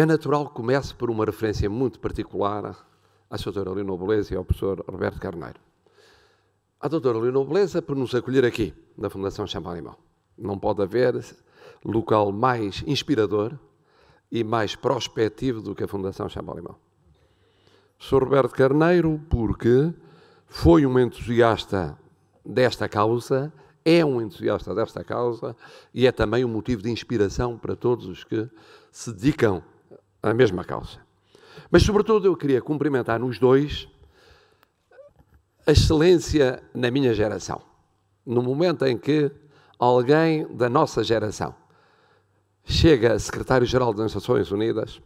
É natural que comece por uma referência muito particular à doutora Lino Beleza e ao professor Roberto Carneiro. A doutora Lino Beleza por nos acolher aqui, na Fundação Champalimau. Não pode haver local mais inspirador e mais prospectivo do que a Fundação Champalimau. Sr. Roberto Carneiro, porque foi um entusiasta desta causa, é um entusiasta desta causa e é também um motivo de inspiração para todos os que se dedicam a mesma causa. Mas, sobretudo, eu queria cumprimentar nos dois a excelência na minha geração. No momento em que alguém da nossa geração chega a secretário-geral das Nações Unidas,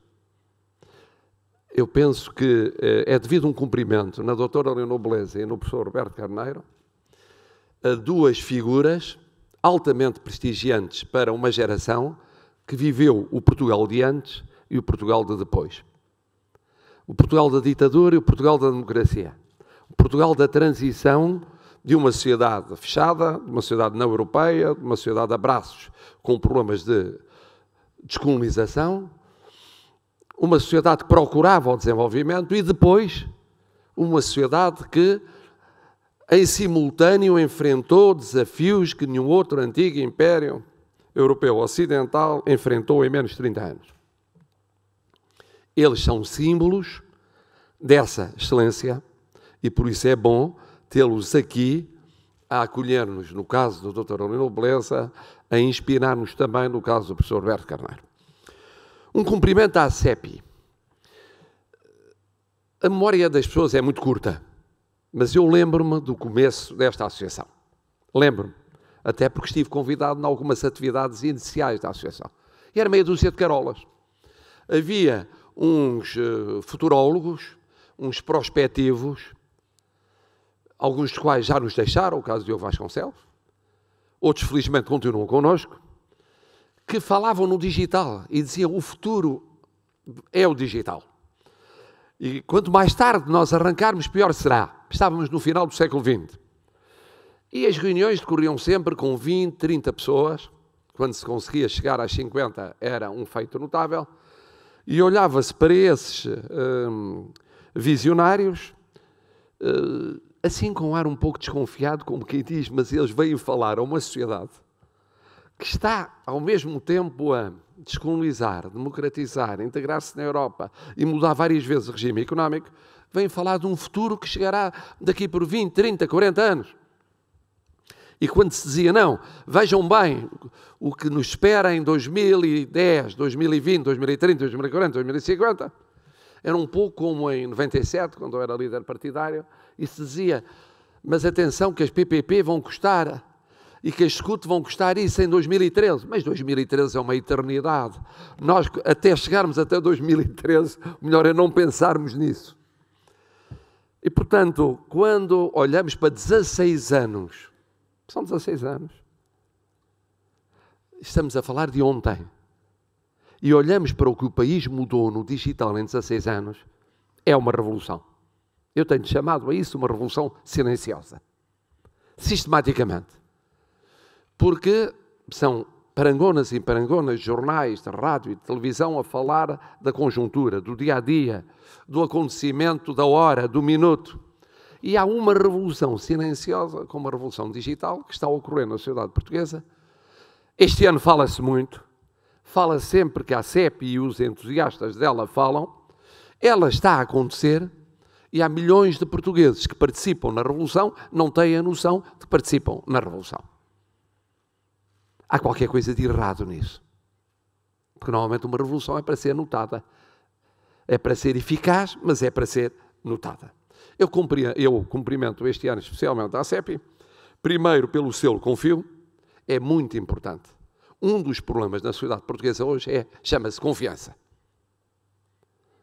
eu penso que eh, é devido um cumprimento na doutora Leonor Beleza e no professor Roberto Carneiro, a duas figuras altamente prestigiantes para uma geração que viveu o Portugal de antes e o Portugal de depois. O Portugal da ditadura e o Portugal da democracia. O Portugal da transição de uma sociedade fechada, de uma sociedade não europeia, de uma sociedade a braços, com problemas de descolonização, uma sociedade que procurava o desenvolvimento e depois uma sociedade que, em simultâneo, enfrentou desafios que nenhum outro antigo império europeu ocidental enfrentou em menos de 30 anos. Eles são símbolos dessa excelência e por isso é bom tê-los aqui a acolher-nos, no caso do Dr. Aurélio Beleza, a inspirar-nos também, no caso do professor Roberto Carneiro. Um cumprimento à CEPI. A memória das pessoas é muito curta, mas eu lembro-me do começo desta associação. Lembro-me, até porque estive convidado em algumas atividades iniciais da associação. E era meia dúzia de carolas. Havia uns eh, futurólogos, uns prospectivos, alguns dos quais já nos deixaram, o caso de O Vasconcelos, outros felizmente continuam connosco, que falavam no digital e diziam o futuro é o digital. E quanto mais tarde nós arrancarmos, pior será. Estávamos no final do século XX. E as reuniões decorriam sempre com 20, 30 pessoas. Quando se conseguia chegar às 50, era um feito notável. E olhava-se para esses hum, visionários, hum, assim com um ar um pouco desconfiado, como quem diz, mas eles veem falar a uma sociedade que está ao mesmo tempo a descolonizar, democratizar, integrar-se na Europa e mudar várias vezes o regime económico, vem falar de um futuro que chegará daqui por 20, 30, 40 anos. E quando se dizia, não, vejam bem o que nos espera em 2010, 2020, 2030, 2040, 2050, era um pouco como em 97, quando eu era líder partidário, e se dizia, mas atenção que as PPP vão custar e que as SCUT vão custar isso em 2013. Mas 2013 é uma eternidade. Nós, até chegarmos até 2013, melhor é não pensarmos nisso. E, portanto, quando olhamos para 16 anos são 16 anos. Estamos a falar de ontem. E olhamos para o que o país mudou no digital em 16 anos. É uma revolução. Eu tenho chamado a isso uma revolução silenciosa. Sistematicamente. Porque são parangonas e parangonas, jornais de rádio e de televisão a falar da conjuntura, do dia a dia, do acontecimento, da hora, do minuto. E há uma revolução silenciosa, como a revolução digital, que está a ocorrer na sociedade portuguesa. Este ano fala-se muito, fala se sempre que a CEP e os entusiastas dela falam. Ela está a acontecer e há milhões de portugueses que participam na revolução, não têm a noção de que participam na revolução. Há qualquer coisa de errado nisso. Porque normalmente uma revolução é para ser notada. É para ser eficaz, mas é para ser notada. Eu, cumpri, eu cumprimento este ano especialmente a CEPI, primeiro pelo selo Confio, é muito importante. Um dos problemas na sociedade portuguesa hoje é, chama-se confiança.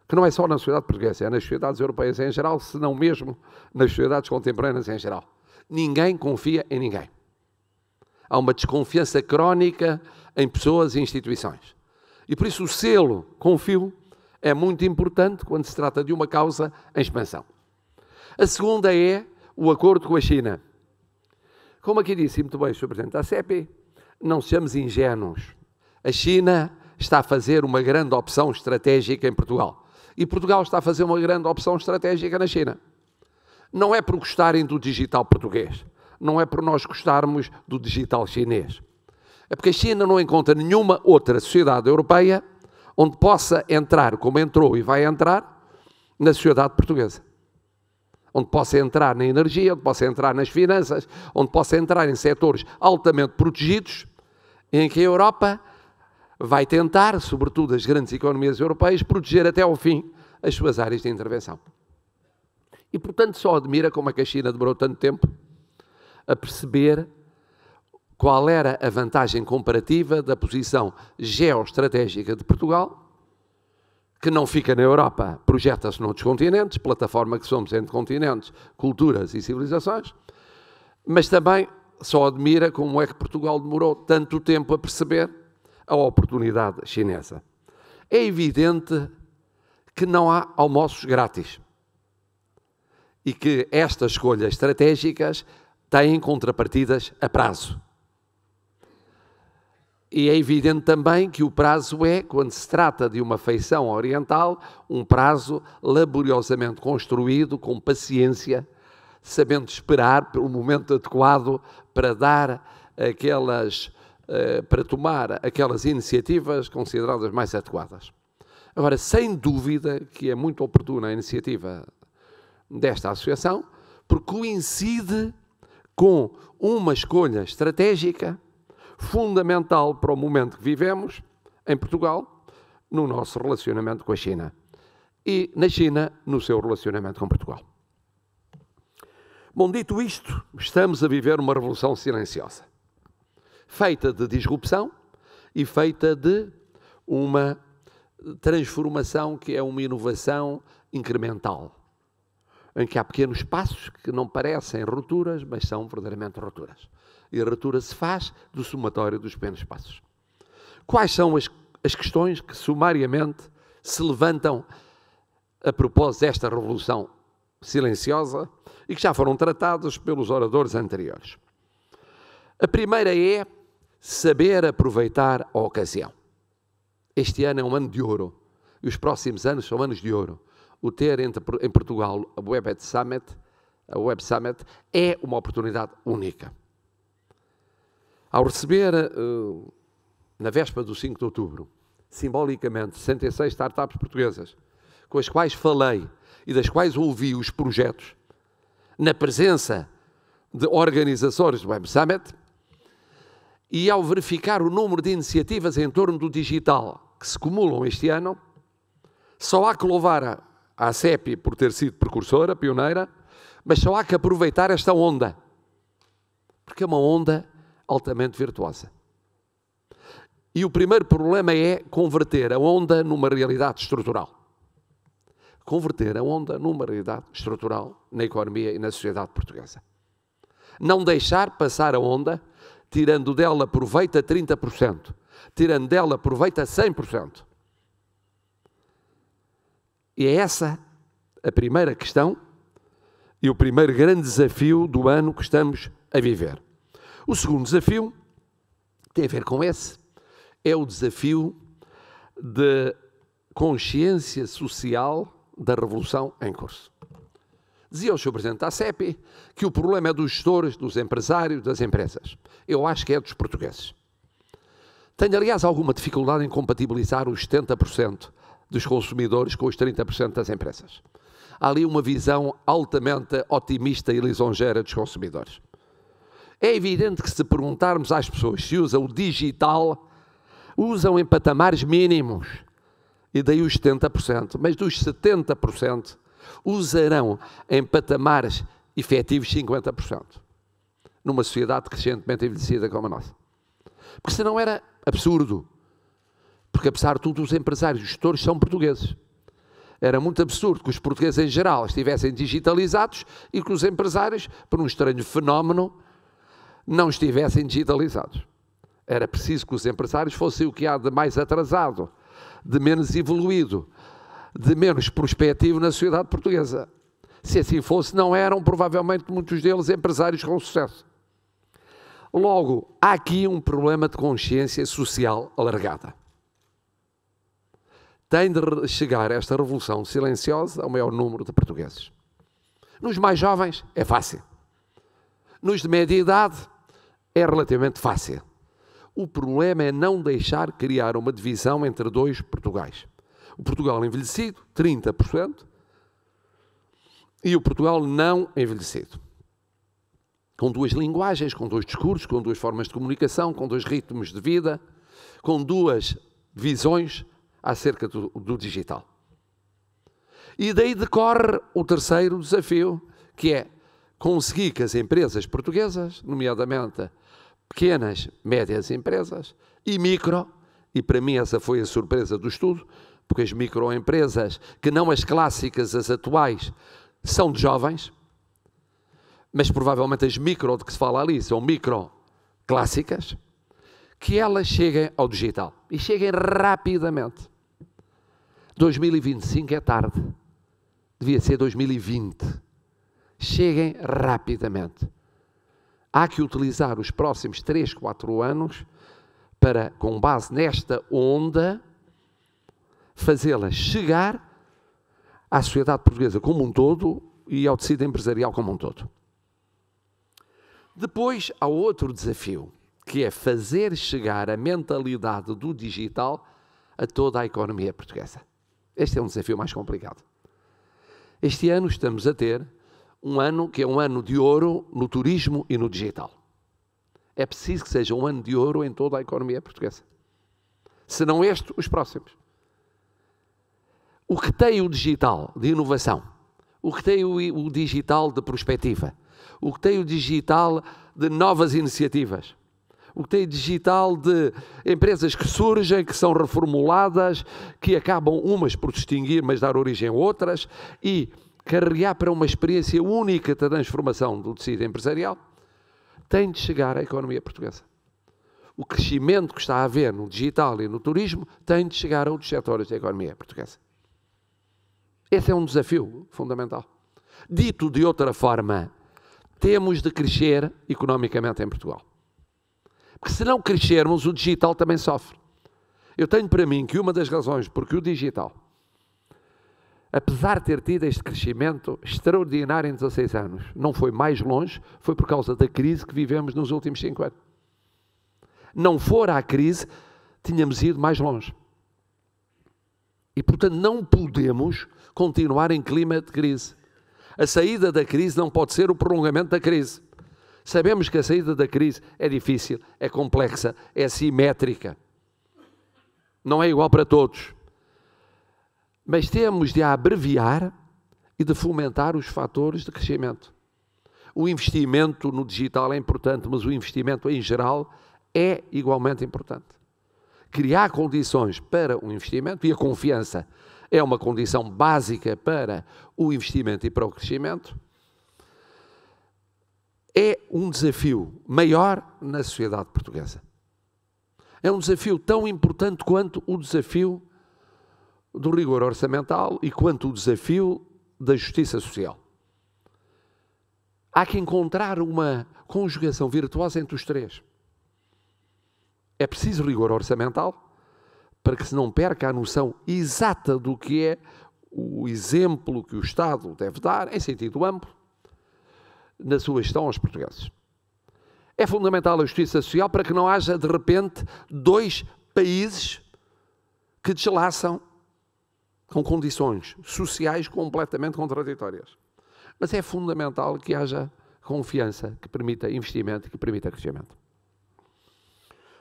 Que não é só na sociedade portuguesa, é nas sociedades europeias em geral, se não mesmo nas sociedades contemporâneas em geral. Ninguém confia em ninguém. Há uma desconfiança crónica em pessoas e instituições. E por isso o selo, confio, é muito importante quando se trata de uma causa em expansão. A segunda é o acordo com a China. Como aqui disse muito bem o Sr. Presidente da CEP, não sejamos ingênuos. A China está a fazer uma grande opção estratégica em Portugal. E Portugal está a fazer uma grande opção estratégica na China. Não é por gostarem do digital português, não é por nós gostarmos do digital chinês. É porque a China não encontra nenhuma outra sociedade europeia onde possa entrar como entrou e vai entrar na sociedade portuguesa onde possa entrar na energia, onde possa entrar nas finanças, onde possa entrar em setores altamente protegidos, em que a Europa vai tentar, sobretudo as grandes economias europeias, proteger até ao fim as suas áreas de intervenção. E, portanto, só admira como é que a China demorou tanto tempo a perceber qual era a vantagem comparativa da posição geoestratégica de Portugal que não fica na Europa, projeta-se noutros continentes, plataforma que somos entre continentes, culturas e civilizações, mas também só admira como é que Portugal demorou tanto tempo a perceber a oportunidade chinesa. É evidente que não há almoços grátis e que estas escolhas estratégicas têm contrapartidas a prazo. E é evidente também que o prazo é, quando se trata de uma feição oriental, um prazo laboriosamente construído, com paciência, sabendo esperar pelo momento adequado para dar aquelas, eh, para tomar aquelas iniciativas consideradas mais adequadas. Agora, sem dúvida que é muito oportuna a iniciativa desta associação, porque coincide com uma escolha estratégica fundamental para o momento que vivemos em Portugal, no nosso relacionamento com a China. E na China, no seu relacionamento com Portugal. Bom, dito isto, estamos a viver uma revolução silenciosa, feita de disrupção e feita de uma transformação que é uma inovação incremental, em que há pequenos passos que não parecem rupturas, mas são verdadeiramente rupturas e a retura se faz do somatório dos pequenos passos. Quais são as, as questões que sumariamente se levantam a propósito desta revolução silenciosa e que já foram tratadas pelos oradores anteriores. A primeira é saber aproveitar a ocasião. Este ano é um ano de ouro e os próximos anos são anos de ouro. O ter em Portugal a Web Summit, a Web Summit é uma oportunidade única. Ao receber, eh, na véspera do 5 de outubro, simbolicamente 66 startups portuguesas, com as quais falei e das quais ouvi os projetos, na presença de organizadores do Web Summit, e ao verificar o número de iniciativas em torno do digital que se cumulam este ano, só há que louvar a CEP por ter sido precursora, pioneira, mas só há que aproveitar esta onda. Porque é uma onda altamente virtuosa. E o primeiro problema é converter a onda numa realidade estrutural. Converter a onda numa realidade estrutural na economia e na sociedade portuguesa. Não deixar passar a onda, tirando dela proveito a 30%, tirando dela proveito a 100%. E é essa a primeira questão e o primeiro grande desafio do ano que estamos a viver. O segundo desafio tem a ver com esse, é o desafio da de consciência social da revolução em curso. Dizia o Sr. Presidente da CEP que o problema é dos gestores, dos empresários, das empresas. Eu acho que é dos portugueses. Tenho, aliás, alguma dificuldade em compatibilizar os 70% dos consumidores com os 30% das empresas. Há ali uma visão altamente otimista e lisonjeira dos consumidores. É evidente que se perguntarmos às pessoas se usam o digital, usam em patamares mínimos, e daí os 70%, mas dos 70% usarão em patamares efetivos 50%, numa sociedade crescentemente envelhecida como a nossa. Porque senão era absurdo, porque apesar de tudo os empresários, os gestores são portugueses. Era muito absurdo que os portugueses em geral estivessem digitalizados e que os empresários, por um estranho fenómeno, não estivessem digitalizados. Era preciso que os empresários fossem o que há de mais atrasado, de menos evoluído, de menos prospectivo na sociedade portuguesa. Se assim fosse, não eram provavelmente muitos deles empresários com sucesso. Logo, há aqui um problema de consciência social alargada. Tem de chegar esta revolução silenciosa ao maior número de portugueses. Nos mais jovens é fácil. Nos de média idade é relativamente fácil. O problema é não deixar criar uma divisão entre dois Portugais. O Portugal é envelhecido, 30%, e o Portugal não envelhecido. Com duas linguagens, com dois discursos, com duas formas de comunicação, com dois ritmos de vida, com duas visões acerca do, do digital. E daí decorre o terceiro desafio, que é conseguir que as empresas portuguesas, nomeadamente pequenas, médias empresas e micro, e para mim essa foi a surpresa do estudo, porque as microempresas, que não as clássicas, as atuais, são de jovens, mas provavelmente as micro de que se fala ali são micro clássicas, que elas cheguem ao digital e cheguem rapidamente. 2025 é tarde, devia ser 2020. Cheguem rapidamente há que utilizar os próximos 3, 4 anos para, com base nesta onda, fazê-la chegar à sociedade portuguesa como um todo e ao tecido empresarial como um todo. Depois há outro desafio, que é fazer chegar a mentalidade do digital a toda a economia portuguesa. Este é um desafio mais complicado. Este ano estamos a ter um ano que é um ano de ouro no turismo e no digital. É preciso que seja um ano de ouro em toda a economia portuguesa. Se não este, os próximos. O que tem o digital de inovação? O que tem o digital de perspectiva? O que tem o digital de novas iniciativas? o que tem digital de empresas que surgem, que são reformuladas, que acabam umas por distinguir, mas dar origem a outras, e carregar para uma experiência única de transformação do tecido empresarial, tem de chegar à economia portuguesa. O crescimento que está a haver no digital e no turismo tem de chegar a outros setores da economia portuguesa. Esse é um desafio fundamental. Dito de outra forma, temos de crescer economicamente em Portugal. Porque se não crescermos, o digital também sofre. Eu tenho para mim que uma das razões porque o digital apesar de ter tido este crescimento extraordinário em 16 anos, não foi mais longe, foi por causa da crise que vivemos nos últimos 5 anos. Não fora a crise, tínhamos ido mais longe. E, portanto, não podemos continuar em clima de crise. A saída da crise não pode ser o prolongamento da crise. Sabemos que a saída da crise é difícil, é complexa, é simétrica. Não é igual para todos mas temos de abreviar e de fomentar os fatores de crescimento. O investimento no digital é importante, mas o investimento em geral é igualmente importante. Criar condições para o investimento e a confiança é uma condição básica para o investimento e para o crescimento. É um desafio maior na sociedade portuguesa. É um desafio tão importante quanto o desafio do rigor orçamental e quanto o desafio da justiça social. Há que encontrar uma conjugação virtuosa entre os três. É preciso rigor orçamental para que se não perca a noção exata do que é o exemplo que o Estado deve dar, em sentido amplo, na sua gestão aos portugueses. É fundamental a justiça social para que não haja, de repente, dois países que deslaçam com condições sociais completamente contraditórias. Mas é fundamental que haja confiança que permita investimento, que permita crescimento.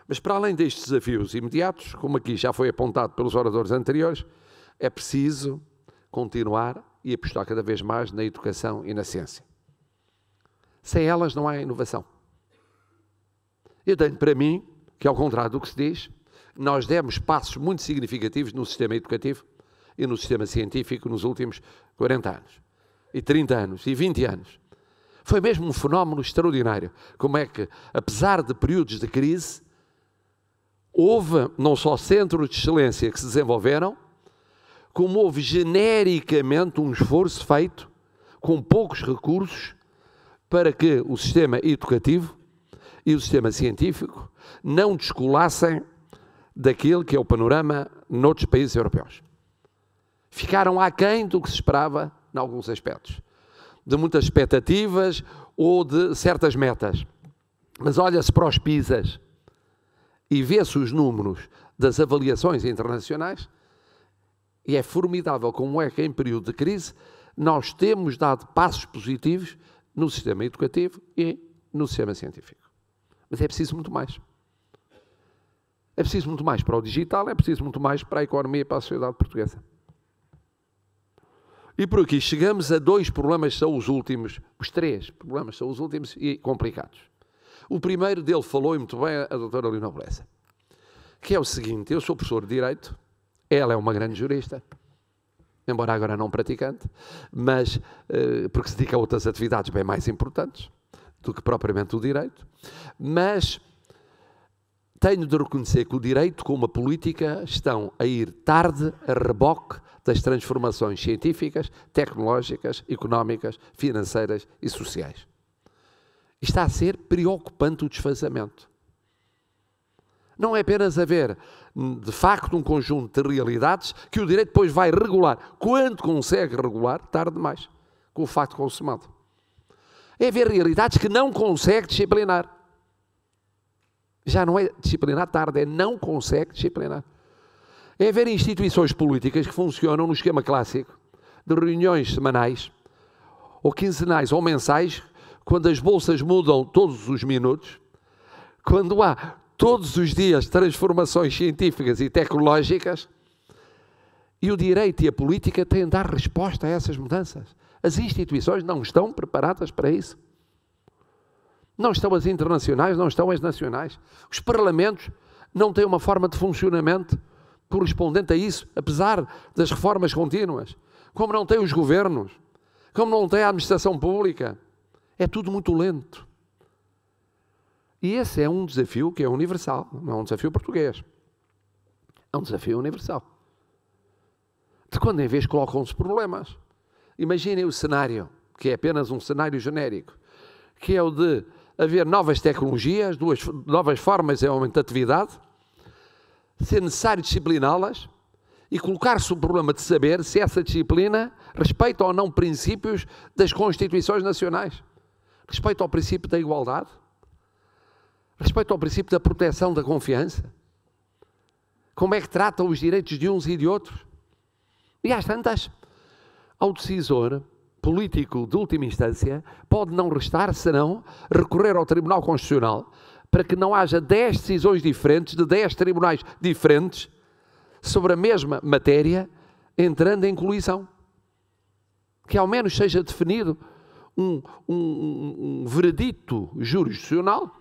Mas para além destes desafios imediatos, como aqui já foi apontado pelos oradores anteriores, é preciso continuar e apostar cada vez mais na educação e na ciência. Sem elas não há inovação. Eu tenho para mim que, ao contrário do que se diz, nós demos passos muito significativos no sistema educativo e no sistema científico nos últimos 40 anos, e 30 anos, e 20 anos. Foi mesmo um fenómeno extraordinário. Como é que, apesar de períodos de crise, houve não só centros de excelência que se desenvolveram, como houve genericamente um esforço feito com poucos recursos para que o sistema educativo e o sistema científico não descolassem daquele que é o panorama noutros países europeus ficaram aquém do que se esperava em alguns aspectos, de muitas expectativas ou de certas metas. Mas olha-se para os PISAs e vê-se os números das avaliações internacionais e é formidável como é que em período de crise nós temos dado passos positivos no sistema educativo e no sistema científico. Mas é preciso muito mais. É preciso muito mais para o digital, é preciso muito mais para a economia e para a sociedade portuguesa. E por aqui chegamos a dois problemas, são os últimos, os três problemas são os últimos e complicados. O primeiro dele falou, e muito bem, a doutora Lina Blessa, que é o seguinte, eu sou professor de Direito, ela é uma grande jurista, embora agora não praticante, mas eh, porque se dedica a outras atividades bem mais importantes do que propriamente o direito, mas tenho de reconhecer que o direito com uma política estão a ir tarde, a reboque, das transformações científicas, tecnológicas, económicas, financeiras e sociais. Está a ser preocupante o desfazamento. Não é apenas haver, hum, de facto, um conjunto de realidades que o direito depois vai regular. Quando consegue regular, tarde demais, com o facto consumado. É haver realidades que não consegue disciplinar. Já não é disciplinar tarde, é não consegue disciplinar. É haver instituições políticas que funcionam no esquema clássico de reuniões semanais, ou quinzenais, ou mensais, quando as bolsas mudam todos os minutos, quando há todos os dias transformações científicas e tecnológicas, e o direito e a política têm de dar resposta a essas mudanças. As instituições não estão preparadas para isso. Não estão as internacionais, não estão as nacionais. Os parlamentos não têm uma forma de funcionamento correspondente a isso, apesar das reformas contínuas, como não tem os governos, como não tem a administração pública. É tudo muito lento. E esse é um desafio que é universal, não é um desafio português. É um desafio universal. De quando em vez colocam-se problemas. Imaginem o cenário, que é apenas um cenário genérico, que é o de haver novas tecnologias, duas, novas formas de aumento de atividade, ser necessário discipliná-las e colocar-se o problema de saber se essa disciplina respeita ou não princípios das constituições nacionais. Respeita ao princípio da igualdade, respeita ao princípio da proteção da confiança. Como é que trata os direitos de uns e de outros? E às tantas, ao decisor político de última instância, pode não restar senão recorrer ao Tribunal Constitucional para que não haja dez decisões diferentes, de dez tribunais diferentes, sobre a mesma matéria, entrando em colisão. Que ao menos seja definido um, um, um veredito jurisdicional,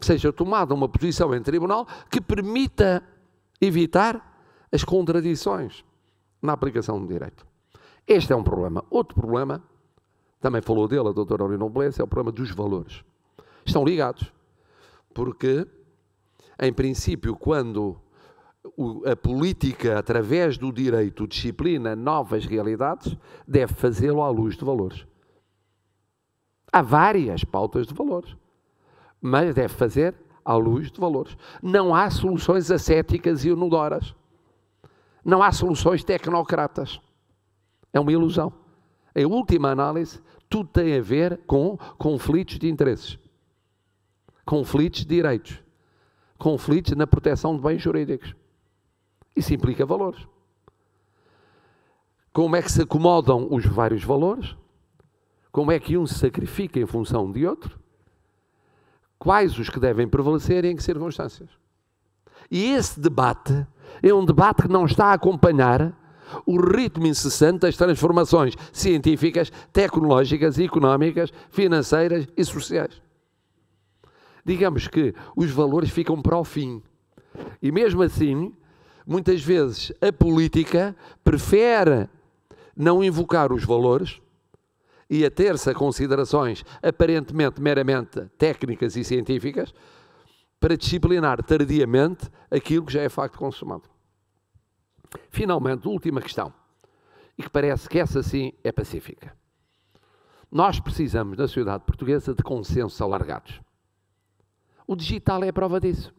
seja tomada uma posição em tribunal que permita evitar as contradições na aplicação do direito. Este é um problema. Outro problema, também falou dele a doutora Aurina Noblesse, é o problema dos valores. Estão ligados. Porque, em princípio, quando a política, através do direito, disciplina novas realidades, deve fazê-lo à luz de valores. Há várias pautas de valores, mas deve fazer à luz de valores. Não há soluções ascéticas e onodoras. Não há soluções tecnocratas. É uma ilusão. Em última análise, tudo tem a ver com conflitos de interesses conflitos de direitos, conflitos na proteção de bens jurídicos. Isso implica valores. Como é que se acomodam os vários valores? Como é que um se sacrifica em função de outro? Quais os que devem prevalecer e em que circunstâncias? E esse debate é um debate que não está a acompanhar o ritmo incessante das transformações científicas, tecnológicas, económicas, financeiras e sociais digamos que os valores ficam para o fim. E mesmo assim, muitas vezes a política prefere não invocar os valores e ater-se a considerações aparentemente meramente técnicas e científicas para disciplinar tardiamente aquilo que já é facto consumado. Finalmente, última questão, e que parece que essa sim é pacífica. Nós precisamos, na sociedade portuguesa, de consensos alargados. O digital é a prova disso.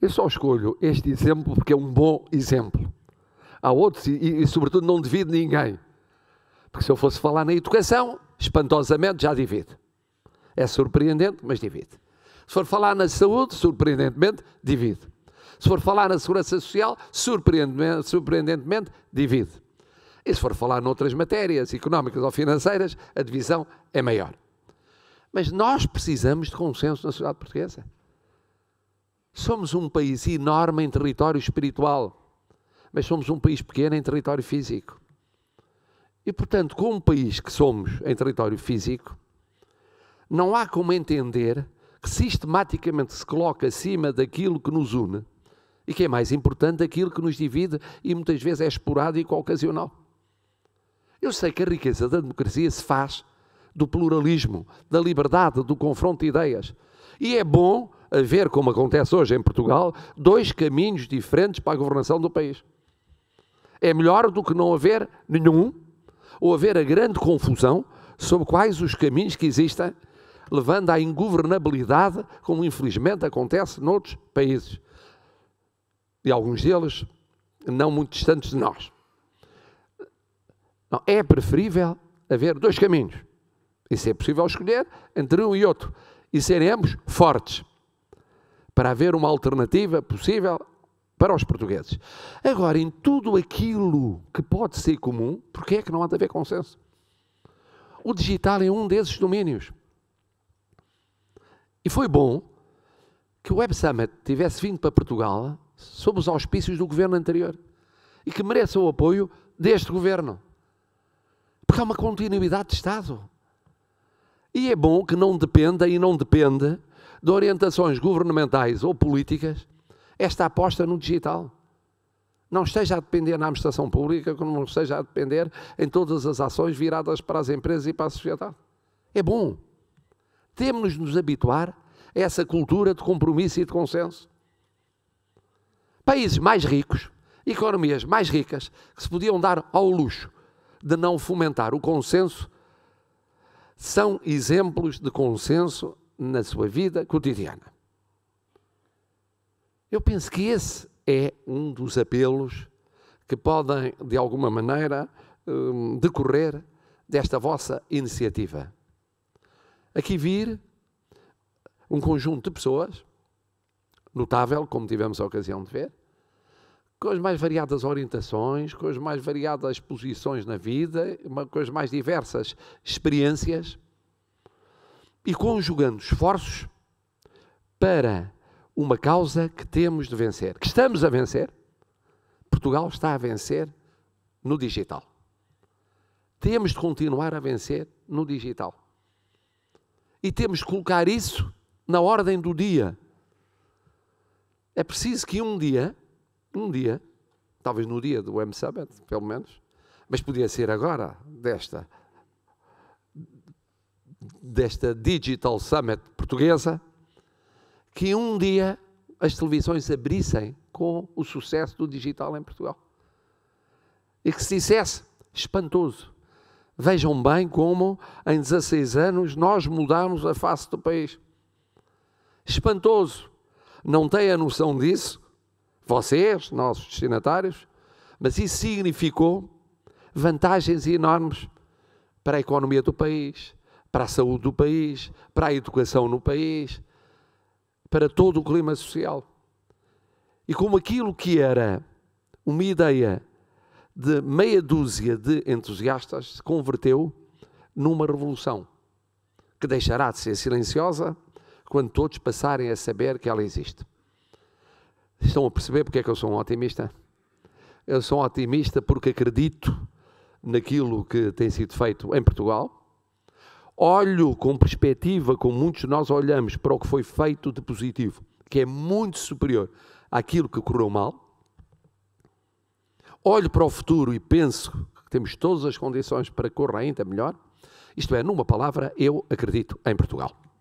Eu só escolho este exemplo porque é um bom exemplo. Há outros, e, e sobretudo não divide ninguém. Porque se eu fosse falar na educação, espantosamente já divide. É surpreendente, mas divide. Se for falar na saúde, surpreendentemente, divide. Se for falar na segurança social, surpreendentemente, surpreendentemente divide. E se for falar noutras matérias económicas ou financeiras, a divisão é maior. Mas nós precisamos de consenso na sociedade portuguesa. Somos um país enorme em território espiritual, mas somos um país pequeno em território físico. E, portanto, como país que somos em território físico, não há como entender que sistematicamente se coloca acima daquilo que nos une e que é mais importante aquilo que nos divide e muitas vezes é esporádico ou ocasional. Eu sei que a riqueza da democracia se faz do pluralismo, da liberdade, do confronto de ideias. E é bom haver, como acontece hoje em Portugal, dois caminhos diferentes para a governação do país. É melhor do que não haver nenhum, ou haver a grande confusão sobre quais os caminhos que existem, levando à ingovernabilidade, como infelizmente acontece noutros países. E alguns deles não muito distantes de nós. Não, é preferível haver dois caminhos e se é possível escolher entre um e outro. E seremos fortes. Para haver uma alternativa possível para os portugueses. Agora, em tudo aquilo que pode ser comum, porquê é que não há de haver consenso? O digital é um desses domínios. E foi bom que o Web Summit tivesse vindo para Portugal sob os auspícios do governo anterior e que mereça o apoio deste governo. Porque há uma continuidade de Estado. E é bom que não dependa e não dependa de orientações governamentais ou políticas esta aposta no digital. Não esteja a depender na administração pública, como não esteja a depender em todas as ações viradas para as empresas e para a sociedade. É bom. Temos de nos habituar a essa cultura de compromisso e de consenso. Países mais ricos, economias mais ricas, que se podiam dar ao luxo de não fomentar o consenso são exemplos de consenso na sua vida cotidiana. Eu penso que esse é um dos apelos que podem, de alguma maneira, hum, decorrer desta vossa iniciativa. Aqui vir um conjunto de pessoas, notável, como tivemos a ocasião de ver, com as mais variadas orientações, com as mais variadas posições na vida, com as mais diversas experiências e conjugando esforços para uma causa que temos de vencer, que estamos a vencer. Portugal está a vencer no digital. Temos de continuar a vencer no digital. E temos de colocar isso na ordem do dia. É preciso que um dia num dia, talvez no dia do M Summit, pelo menos, mas podia ser agora, desta, desta Digital Summit portuguesa, que um dia as televisões abrissem com o sucesso do digital em Portugal. E que se dissesse, espantoso, vejam bem como em 16 anos nós mudamos a face do país. Espantoso. Não tem a noção disso? vocês, nossos destinatários, mas isso significou vantagens enormes para a economia do país, para a saúde do país, para a educação no país, para todo o clima social. E como aquilo que era uma ideia de meia dúzia de entusiastas se converteu numa revolução que deixará de ser silenciosa quando todos passarem a saber que ela existe. Estão a perceber porque é que eu sou um otimista? Eu sou um otimista porque acredito naquilo que tem sido feito em Portugal. Olho com perspectiva, como muitos de nós olhamos, para o que foi feito de positivo, que é muito superior àquilo que correu mal. Olho para o futuro e penso que temos todas as condições para que corra ainda melhor. Isto é, numa palavra, eu acredito em Portugal.